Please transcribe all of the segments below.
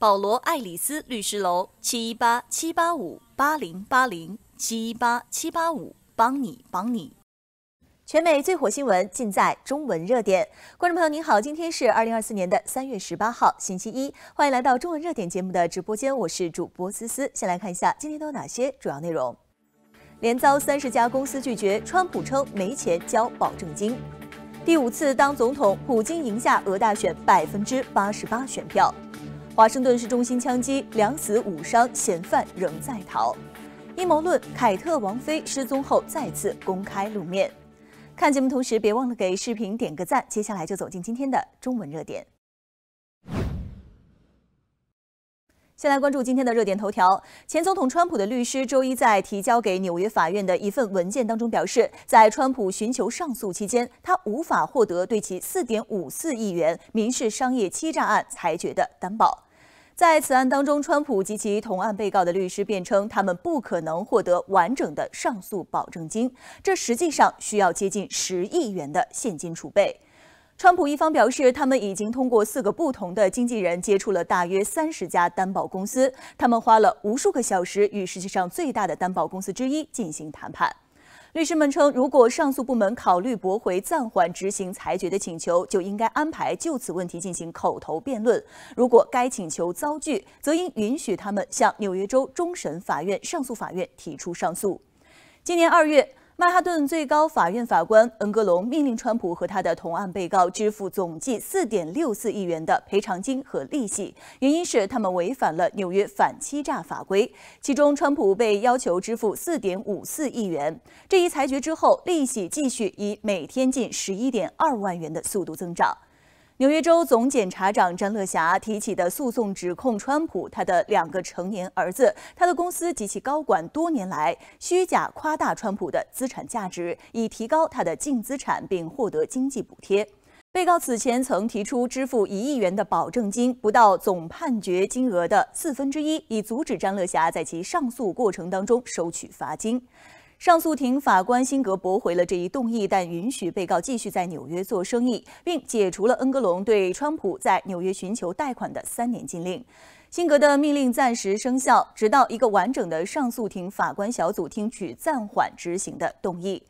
保罗·爱丽斯律师楼七一八七八五八零八零七一八七八五，帮你帮你。全美最火新闻尽在中文热点。观众朋友您好，今天是二零二四年的三月十八号，星期一，欢迎来到中文热点节目的直播间，我是主播思思。先来看一下今天都有哪些主要内容：连遭三十家公司拒绝，川普称没钱交保证金；第五次当总统，普京赢下俄大选百分之八十八选票。华盛顿市中心枪击，两死五伤，嫌犯仍在逃。阴谋论：凯特王妃失踪后再次公开露面。看节目同时，别忘了给视频点个赞。接下来就走进今天的中文热点。先来关注今天的热点头条。前总统川普的律师周一在提交给纽约法院的一份文件当中表示，在川普寻求上诉期间，他无法获得对其4.54亿元民事商业欺诈案裁决的担保。在此案当中，川普及其同案被告的律师辩称，他们不可能获得完整的上诉保证金，这实际上需要接近十亿元的现金储备。川普一方表示，他们已经通过四个不同的经纪人接触了大约三十家担保公司，他们花了无数个小时与世界上最大的担保公司之一进行谈判。律师们称，如果上诉部门考虑驳回暂缓执行裁决的请求，就应该安排就此问题进行口头辩论。如果该请求遭拒，则应允许他们向纽约州终审法院上诉法院提出上诉。今年二月。曼哈顿最高法院法官恩格隆命令川普和他的同案被告支付总计四点六四亿元的赔偿金和利息，原因是他们违反了纽约反欺诈法规。其中，川普被要求支付四点五四亿元。这一裁决之后，利息继续以每天近十一点二万元的速度增长。纽约州总检察长詹乐霞提起的诉讼，指控川普、他的两个成年儿子、他的公司及其高管多年来虚假夸大川普的资产价值，以提高他的净资产并获得经济补贴。被告此前曾提出支付一亿元的保证金，不到总判决金额的四分之一，以阻止詹乐霞在其上诉过程当中收取罚金。上诉庭法官辛格驳回了这一动议，但允许被告继续在纽约做生意，并解除了恩格隆对川普在纽约寻求贷款的三年禁令。辛格的命令暂时生效，直到一个完整的上诉庭法官小组听取暂缓执行的动议。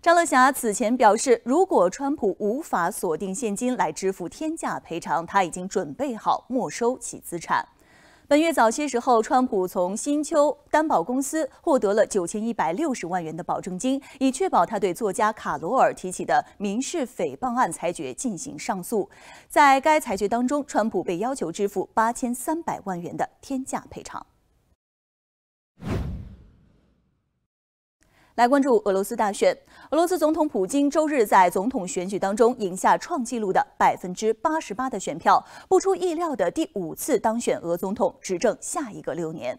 张乐霞此前表示，如果川普无法锁定现金来支付天价赔偿，他已经准备好没收其资产。本月早些时候，川普从新丘担保公司获得了九千一百六十万元的保证金，以确保他对作家卡罗尔提起的民事诽谤案裁决进行上诉。在该裁决当中，川普被要求支付八千三百万元的天价赔偿。来关注俄罗斯大选。俄罗斯总统普京周日在总统选举当中赢下创纪录的百分之八十八的选票，不出意料的第五次当选俄总统，执政下一个六年。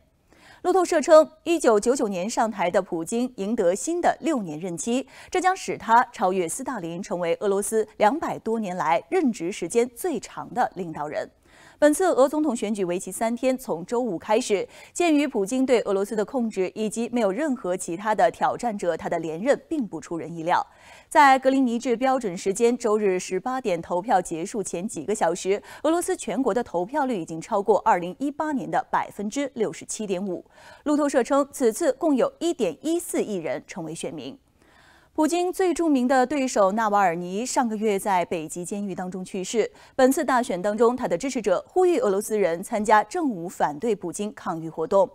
路透社称，一九九九年上台的普京赢得新的六年任期，这将使他超越斯大林，成为俄罗斯两百多年来任职时间最长的领导人。本次俄总统选举为期三天，从周五开始。鉴于普京对俄罗斯的控制以及没有任何其他的挑战者，他的连任并不出人意料。在格林尼治标准时间周日十八点投票结束前几个小时，俄罗斯全国的投票率已经超过二零一八年的百分之六十七点五。路透社称，此次共有一点一四亿人成为选民。普京最著名的对手纳瓦尔尼上个月在北极监狱当中去世。本次大选当中，他的支持者呼吁俄罗斯人参加正午反对普京抗议活动。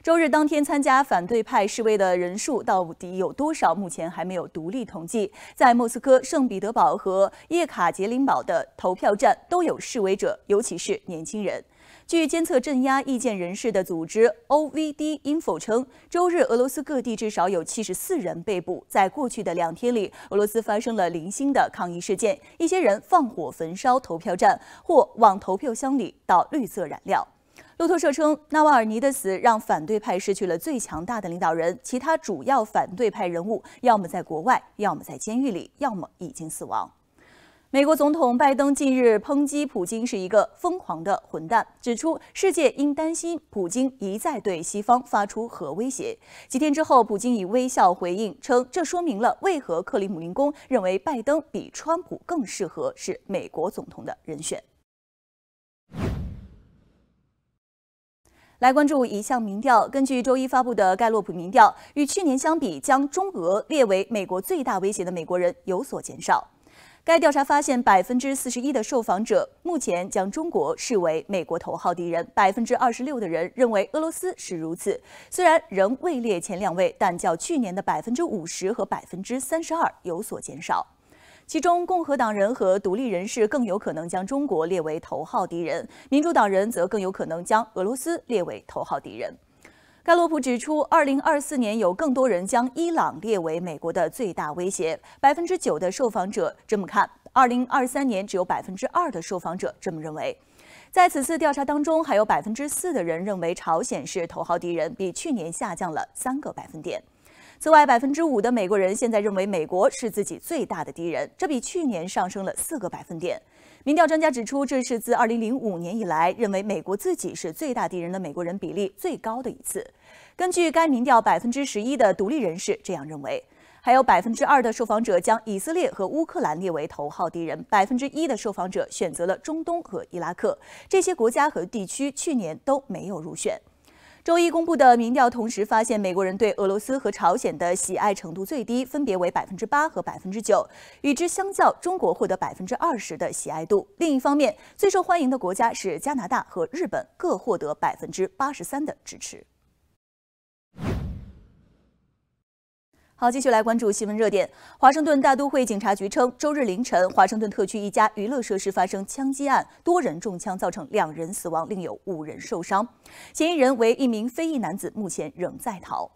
周日当天参加反对派示威的人数到底有多少？目前还没有独立统计。在莫斯科、圣彼得堡和叶卡捷琳堡的投票站都有示威者，尤其是年轻人。据监测镇压意见人士的组织 OVD-Info 称，周日俄罗斯各地至少有七十四人被捕。在过去的两天里，俄罗斯发生了零星的抗议事件，一些人放火焚烧投票站，或往投票箱里倒绿色染料。路透社称，纳瓦尔尼的死让反对派失去了最强大的领导人，其他主要反对派人物要么在国外，要么在监狱里，要么已经死亡。美国总统拜登近日抨击普京是一个疯狂的混蛋，指出世界应担心普京一再对西方发出核威胁。几天之后，普京以微笑回应称，这说明了为何克里姆林宫认为拜登比川普更适合是美国总统的人选。来关注一项民调，根据周一发布的盖洛普民调，与去年相比，将中俄列为美国最大威胁的美国人有所减少。该调查发现，百分之四十一的受访者目前将中国视为美国头号敌人，百分之二十六的人认为俄罗斯是如此。虽然仍位列前两位，但较去年的百分之五十和百分之三十二有所减少。其中，共和党人和独立人士更有可能将中国列为头号敌人，民主党人则更有可能将俄罗斯列为头号敌人。盖洛普指出，二零二四年有更多人将伊朗列为美国的最大威胁，百分之九的受访者这么看。二零二三年只有百分之二的受访者这么认为。在此次调查当中，还有百分之四的人认为朝鲜是头号敌人，比去年下降了三个百分点。此外，百分之五的美国人现在认为美国是自己最大的敌人，这比去年上升了四个百分点。民调专家指出，这是自二零零五年以来，认为美国自己是最大敌人的美国人比例最高的一次。根据该民调，百分之十一的独立人士这样认为，还有百分之二的受访者将以色列和乌克兰列为头号敌人，百分之一的受访者选择了中东和伊拉克这些国家和地区。去年都没有入选。周一公布的民调同时发现，美国人对俄罗斯和朝鲜的喜爱程度最低，分别为百分之八和百分之九，与之相较，中国获得百分之二十的喜爱度。另一方面，最受欢迎的国家是加拿大和日本，各获得百分之八十三的支持。好，继续来关注新闻热点。华盛顿大都会警察局称，周日凌晨，华盛顿特区一家娱乐设施发生枪击案，多人中枪，造成两人死亡，另有五人受伤。嫌疑人为一名非裔男子，目前仍在逃。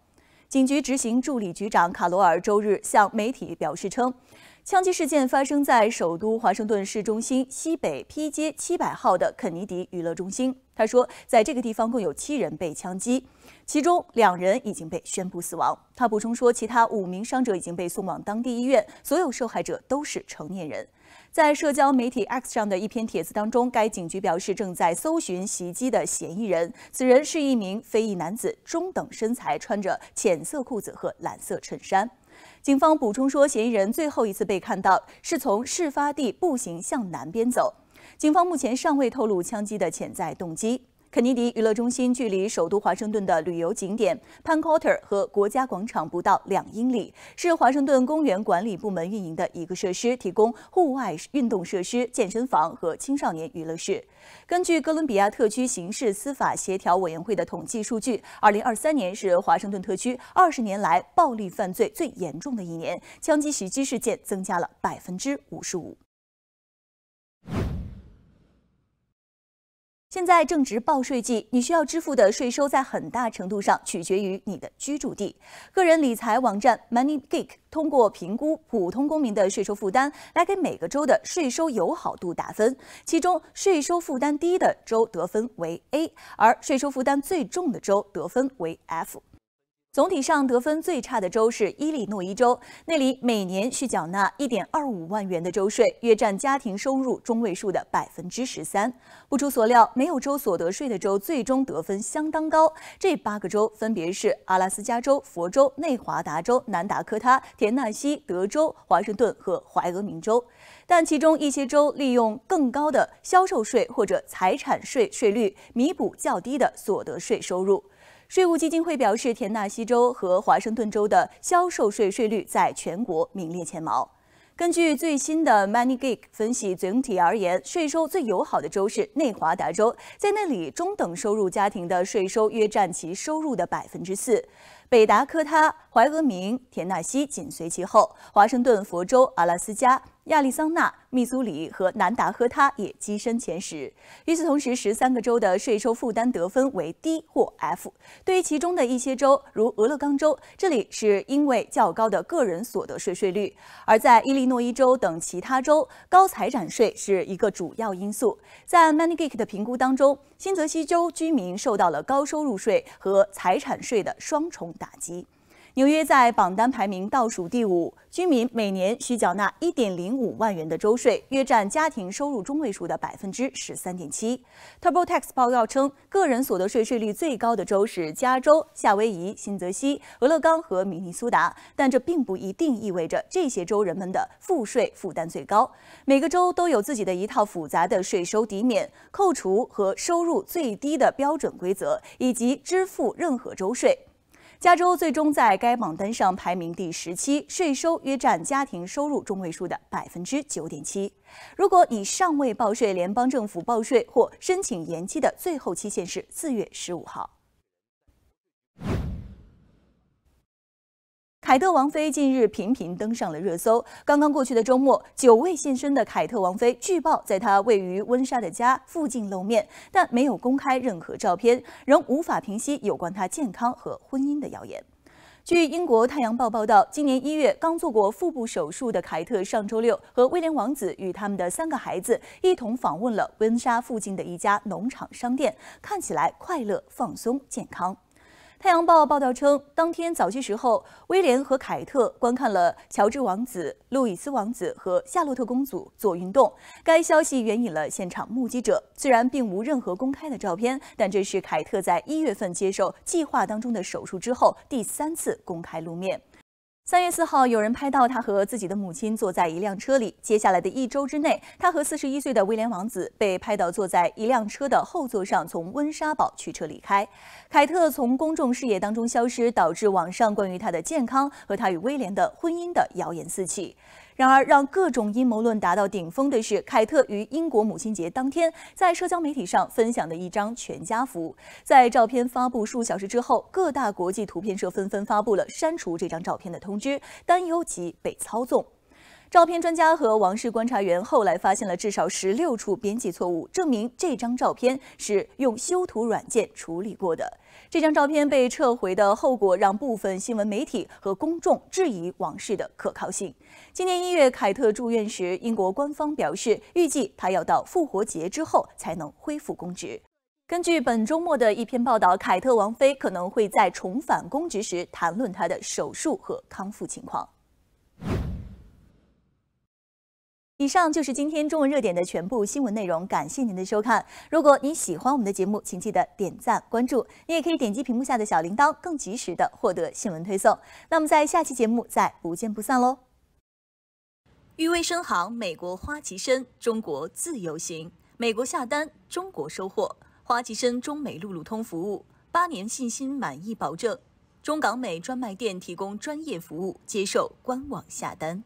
警局执行助理局长卡罗尔周日向媒体表示称，枪击事件发生在首都华盛顿市中心西北 P 街700号的肯尼迪娱乐中心。他说，在这个地方共有七人被枪击，其中两人已经被宣布死亡。他补充说，其他五名伤者已经被送往当地医院，所有受害者都是成年人。在社交媒体 X 上的一篇帖子当中，该警局表示正在搜寻袭击的嫌疑人，此人是一名非裔男子，中等身材，穿着浅色裤子和蓝色衬衫。警方补充说，嫌疑人最后一次被看到是从事发地步行向南边走。警方目前尚未透露枪击的潜在动机。肯尼迪娱乐中心距离首都华盛顿的旅游景点潘考特和国家广场不到两英里，是华盛顿公园管理部门运营的一个设施，提供户外运动设施、健身房和青少年娱乐室。根据哥伦比亚特区刑事司法协调委员会的统计数据，2023年是华盛顿特区二十年来暴力犯罪最严重的一年，枪击袭击事件增加了百分之五十五。现在正值报税季，你需要支付的税收在很大程度上取决于你的居住地。个人理财网站 MoneyGeek 通过评估普通公民的税收负担，来给每个州的税收友好度打分。其中，税收负担低的州得分为 A，而税收负担最重的州得分为 F。总体上得分最差的州是伊利诺伊州，那里每年需缴纳一点二五万元的州税，约占家庭收入中位数的百分之十三。不出所料，没有州所得税的州最终得分相当高。这八个州分别是阿拉斯加州、佛州、内华达州、南达科他、田纳西、德州、华盛顿和怀俄明州。但其中一些州利用更高的销售税或者财产税税率，弥补较低的所得税收入。税务基金会表示，田纳西州和华盛顿州的销售税税率在全国名列前茅。根据最新的 Money Geek 分析，总体而言，税收最友好的州是内华达州，在那里中等收入家庭的税收约占其收入的百分之四。北达科他、怀俄明、田纳西紧随其后，华盛顿、佛州、阿拉斯加。亚利桑那、密苏里和南达科他也跻身前十。与此同时，十三个州的税收负担得分为 D 或 F。对于其中的一些州，如俄勒冈州，这里是因为较高的个人所得税税率；而在伊利诺伊州等其他州，高财产税是一个主要因素。在 m a n i g i k 的评估当中，新泽西州居民受到了高收入税和财产税的双重打击。纽约在榜单排名倒数第五，居民每年需缴纳一点零五万元的州税，约占家庭收入中位数的百分之十三点七。TurboTax 报告称，个人所得税税率最高的州是加州、夏威夷、新泽西、俄勒冈和明尼苏达，但这并不一定意味着这些州人们的赋税负担最高。每个州都有自己的一套复杂的税收抵免、扣除和收入最低的标准规则，以及支付任何州税。加州最终在该榜单上排名第十七，税收约占家庭收入中位数的百分之九点七。如果你尚未报税，联邦政府报税或申请延期的最后期限是四月十五号。凯特王妃近日频频登上了热搜。刚刚过去的周末，久未现身的凯特王妃，据报在她位于温莎的家附近露面，但没有公开任何照片，仍无法平息有关她健康和婚姻的谣言。据英国《太阳报》报道，今年一月刚做过腹部手术的凯特，上周六和威廉王子与他们的三个孩子一同访问了温莎附近的一家农场商店，看起来快乐、放松、健康。《太阳报》报道称，当天早些时候，威廉和凯特观看了乔治王子、路易斯王子和夏洛特公主做运动。该消息援引了现场目击者。虽然并无任何公开的照片，但这是凯特在一月份接受计划当中的手术之后第三次公开露面。三月四号，有人拍到他和自己的母亲坐在一辆车里。接下来的一周之内，他和四十一岁的威廉王子被拍到坐在一辆车的后座上，从温莎堡驱车离开。凯特从公众视野当中消失，导致网上关于他的健康和他与威廉的婚姻的谣言四起。然而，让各种阴谋论达到顶峰的是凯特于英国母亲节当天在社交媒体上分享的一张全家福。在照片发布数小时之后，各大国际图片社纷纷发布了删除这张照片的通知，担忧其被操纵。照片专家和王室观察员后来发现了至少十六处编辑错误，证明这张照片是用修图软件处理过的。这张照片被撤回的后果让部分新闻媒体和公众质疑王室的可靠性。今年一月，凯特住院时，英国官方表示预计他要到复活节之后才能恢复公职。根据本周末的一篇报道，凯特王妃可能会在重返公职时谈论她的手术和康复情况。以上就是今天中文热点的全部新闻内容，感谢您的收看。如果您喜欢我们的节目，请记得点赞关注。你也可以点击屏幕下的小铃铛，更及时的获得新闻推送。那么在下期节目再不见不散喽。誉威深行，美国花旗参，中国自由行，美国下单，中国收货。花旗参中美路路通服务，八年信心满意保证。中港美专卖店提供专业服务，接受官网下单。